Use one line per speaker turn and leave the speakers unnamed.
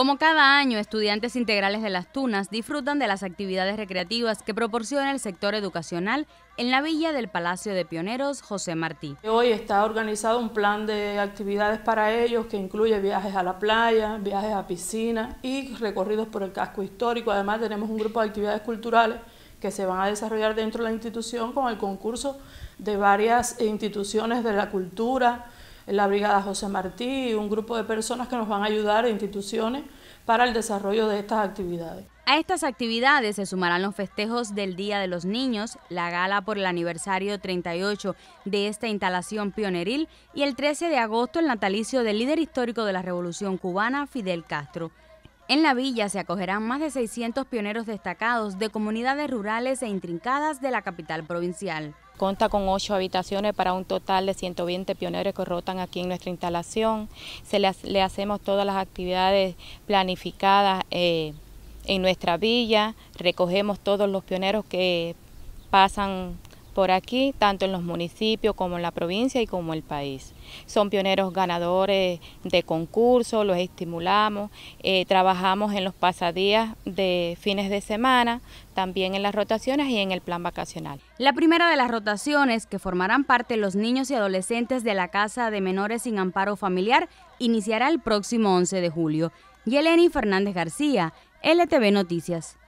Como cada año, estudiantes integrales de Las Tunas disfrutan de las actividades recreativas que proporciona el sector educacional en la villa del Palacio de Pioneros José Martí.
Hoy está organizado un plan de actividades para ellos que incluye viajes a la playa, viajes a piscina y recorridos por el casco histórico. Además tenemos un grupo de actividades culturales que se van a desarrollar dentro de la institución con el concurso de varias instituciones de la cultura, la Brigada José Martí y un grupo de personas que nos van a ayudar, instituciones, para el desarrollo de estas actividades. A estas
actividades se sumarán los festejos del Día de los Niños, la gala por el aniversario 38 de esta instalación pioneril y el 13 de agosto el natalicio del líder histórico de la Revolución Cubana, Fidel Castro. En la villa se acogerán más de 600 pioneros
destacados de comunidades rurales e intrincadas de la capital provincial. Conta con ocho habitaciones para un total de 120 pioneros que rotan aquí en nuestra instalación. Se le, le hacemos todas las actividades planificadas eh, en nuestra villa, recogemos todos los pioneros que pasan por aquí, tanto en los municipios como en la provincia y como el país. Son pioneros ganadores de concursos, los estimulamos, eh, trabajamos en los pasadías de fines de semana, también en las rotaciones y en el plan vacacional.
La primera de las rotaciones que formarán parte los niños y adolescentes de la Casa de Menores sin Amparo Familiar iniciará el próximo 11 de julio. Yeleni Fernández García, LTV Noticias.